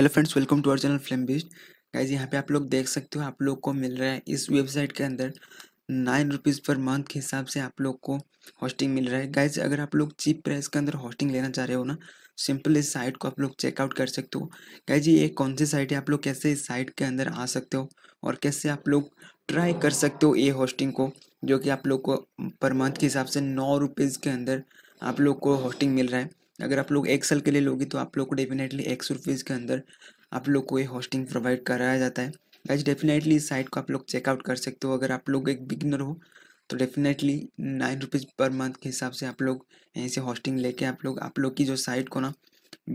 hello friends welcome to our channel film Beast guys यहाँ पे आप लोग देख सकते हो आप लोग को मिल रहा है इस वेबसाइट के अंदर नाइन रुपीज़ पर मंथ के हिसाब से आप लोग को हॉस्टिंग मिल रहा है गाइज अगर आप लोग चीप प्राइस के अंदर हॉस्टिंग लेना चाह रहे हो ना सिंपल इस साइट को आप लोग चेकआउट कर सकते हो गाइज ये कौन सी साइट है आप लोग कैसे इस साइट के अंदर आ सकते हो और कैसे आप लोग ट्राई कर सकते हो ये हॉस्टिंग को जो कि आप लोग को पर मंथ के हिसाब से नौ रुपीज़ के अंदर आप लोग को हॉस्टिंग मिल रहा है अगर आप लोग एक के लिए लोगे तो आप लोग को डेफिनेटली एक सौ रुपीज़ के अंदर आप लोग को ये होस्टिंग प्रोवाइड कराया जाता है गाइज डेफिनेटली इस साइट को आप लोग चेकआउट कर सकते हो अगर आप लोग एक बिगनर हो तो definitely nine rupees per month के हिसाब से आप लोग यहीं से हॉस्टिंग लेके आप लोग आप लोग की जो साइट को ना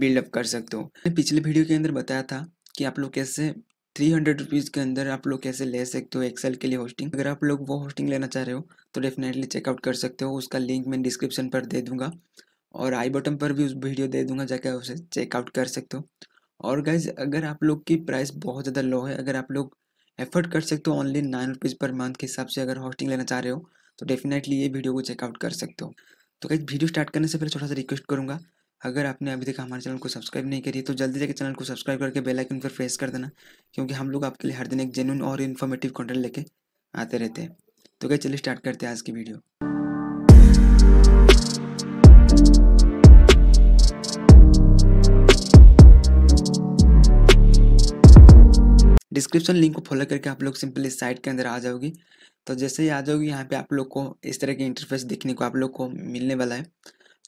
बिल्डअप कर सकते हो मैंने पिछले वीडियो के अंदर बताया था कि आप लोग कैसे थ्री हंड्रेड रुपीज़ के अंदर आप लोग कैसे ले सकते हो एक्सेल के लिए होस्टिंग अगर आप लोग वो होस्टिंग लेना चाह रहे हो तो डेफिनेटली चेकआउट कर सकते हो उसका लिंक मैं डिस्क्रिप्शन पर दे दूंगा और आई बटन पर भी उस वीडियो दे दूंगा जाके उसे चेकआउट कर सकते हो और गाइज अगर आप लोग की प्राइस बहुत ज़्यादा लो है अगर आप लोग एफर्ट कर सकते हो only nine rupees per month के हिसाब से अगर होस्टिंग लेना चाह रहे हो तो डेफिनेटली ये वीडियो को चेकआउट कर सकते हो तो गाइज वीडियो स्टार्ट करने से पहले छोटा सा रिक्वेस्ट करूँगा अगर आपने अभी तक हमारे चैनल को सब्सक्राइब नहीं करी तो जल्दी जाकर चैनल को सब्सक्राइब करके बेल आइकन पर प्रेस कर देना क्योंकि हम लोग आपके लिए हर दिन एक जेन्यून और इन्फॉर्मेटिव कंटेंट लेके आते रहते हैं तो क्या चलिए स्टार्ट करते हैं आज की वीडियो डिस्क्रिप्शन लिंक को फॉलो करके आप लोग सिंपल इस साइट के अंदर आ जाओगी तो जैसे ही आ जाओगी यहाँ पे आप लोग को इस तरह के इंटरफेस देखने को आप लोग को मिलने वाला है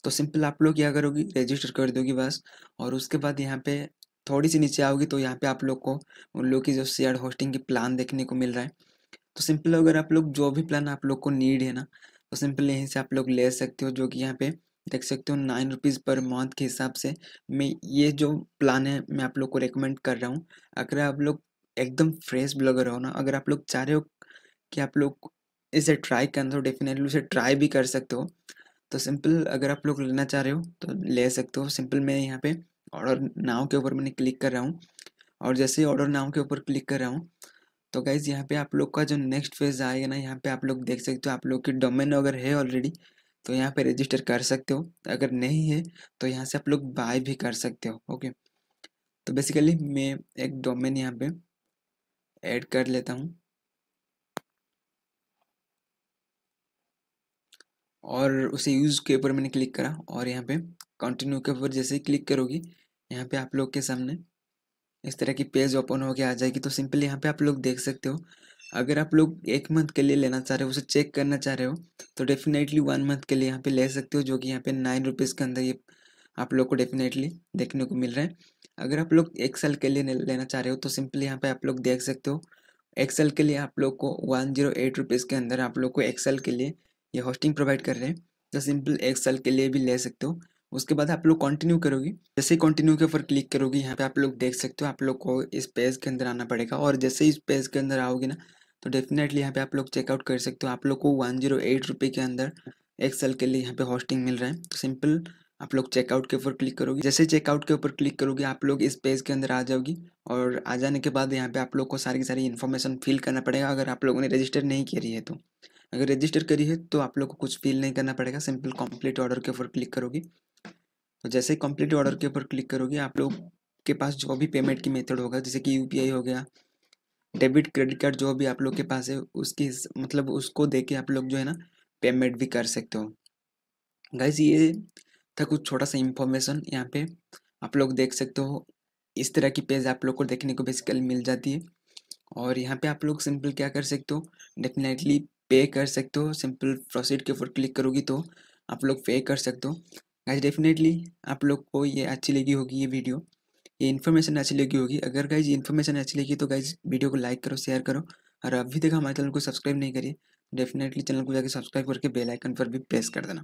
तो सिंपल आप लोग क्या करोगी रजिस्टर कर दोगी बस और उसके बाद यहाँ पे थोड़ी सी नीचे आओगी तो यहाँ पे आप लोग को उन लोग की जो शेयर होस्टिंग की प्लान देखने को मिल रहा है तो सिंपल अगर आप लोग जो भी प्लान आप लोग को नीड है ना तो सिंपल यहीं से आप लोग ले सकते हो जो कि यहाँ पे देख सकते हो नाइन रुपीज़ पर मंथ के हिसाब से मैं ये जो प्लान है मैं आप लोग को रिकमेंड कर रहा हूँ अगर आप लोग एकदम फ्रेश ब्लॉगर हो ना अगर आप लोग चाह रहे हो कि आप लोग इसे ट्राई करना हो तो डेफिनेटली उसे ट्राई भी कर सकते हो तो सिंपल अगर आप लोग लेना चाह रहे हो तो ले सकते हो सिंपल मैं यहाँ पे ऑर्डर नाव के ऊपर मैंने क्लिक कर रहा हूँ और जैसे ही ऑर्डर नाव के ऊपर क्लिक कर रहा हूँ तो गाइज यहाँ पे आप लोग का जो नेक्स्ट फेज आएगा ना यहाँ पे आप लोग देख सकते हो आप लोग की डोमेन अगर है ऑलरेडी तो यहाँ पे रजिस्टर कर सकते हो अगर नहीं है तो यहाँ से आप लोग बाय भी कर सकते हो ओके तो बेसिकली मैं एक डोमेन यहाँ पे ऐड कर लेता हूँ और उसे यूज़ के ऊपर मैंने क्लिक करा और यहाँ पे कंटिन्यू के ऊपर जैसे ही क्लिक करोगी यहाँ पे आप लोग के सामने इस तरह की पेज ओपन होके आ जाएगी तो सिंपली यहाँ पे आप लोग देख सकते हो अगर आप लोग एक मंथ के लिए लेना चाह रहे हो उसे चेक करना चाह रहे हो तो डेफिनेटली वन मंथ के लिए यहाँ पे ले सकते हो जो कि यहाँ पे नाइन रुपीज़ के अंदर ये आप लोग को डेफिनेटली देखने को मिल रहा है अगर आप लोग एक्सेल के लिए लेना चाह रहे हो तो सिंपली यहाँ पे आप लोग देख सकते हो एक्सेल के लिए आप लोग को वन जीरो एट रुपीज़ के अंदर आप लोग को एक्सेल के लिए ये होस्टिंग प्रोवाइड कर रहे हैं तो सिंपल एक्सेल के लिए भी ले सकते हो उसके बाद आप लोग कंटिन्यू करोगे जैसे ही कंटिन्यू के ऊपर क्लिक करोगे यहाँ पे आप लोग देख सकते हो आप लोग को इस पेज के अंदर आना पड़ेगा और जैसे ही इस पेज के अंदर आओगे ना तो डेफिनेटली यहाँ पे आप लोग चेकआउट कर सकते हो आप लोग को वन जीरो एट रुपये के अंदर एक्सेल के लिए यहाँ पे हॉस्टिंग मिल रहा है तो सिंपल आप लोग चेकआउट के ऊपर क्लिक करोगे जैसे चेकआउट के ऊपर क्लिक करोगे आप लोग इस पेज के अंदर आ जाओगी और आ जाने के बाद यहाँ पे आप लोग को सारी की सारी इन्फॉर्मेशन फिल करना पड़ेगा अगर आप लोगों ने रजिस्टर नहीं करी है तो अगर रजिस्टर करी है तो आप लोग को कुछ फिल नहीं करना पड़ेगा सिंपल कम्प्लीट ऑर्डर के ऊपर क्लिक करोगे तो जैसे कम्प्लीट ऑर्डर के ऊपर क्लिक करोगे आप लोग के पास जो भी पेमेंट की मेथड होगा जैसे कि यू हो गया डेबिट क्रेडिट कार्ड जो भी आप लोग के पास है उसकी मतलब उसको दे के आप लोग जो है ना पेमेंट भी कर सकते हो गाइज ये था कुछ छोटा सा इन्फॉर्मेशन यहाँ पे आप लोग देख सकते हो इस तरह की पेज आप लोग को देखने को बेसिकली मिल जाती है और यहाँ पे आप लोग सिंपल क्या कर सकते हो डेफिनेटली पे कर सकते हो सिंपल प्रोसीड के ऊपर क्लिक करोगी तो आप लोग पे कर सकते हो गाइज डेफिनेटली आप लोग को ये अच्छी लगी होगी ये वीडियो ये इन्फॉर्मेशन अच्छी लगी होगी अगर गाइज इन्फॉर्मेशन अच्छी लगी तो गाइज वीडियो को लाइक करो शेयर करो और अभी तक हमारे चैनल को सब्सक्राइब नहीं करिए डेफिनेटली चैनल को जाकर सब्सक्राइब करके बेल आइकन पर भी प्रेस कर देना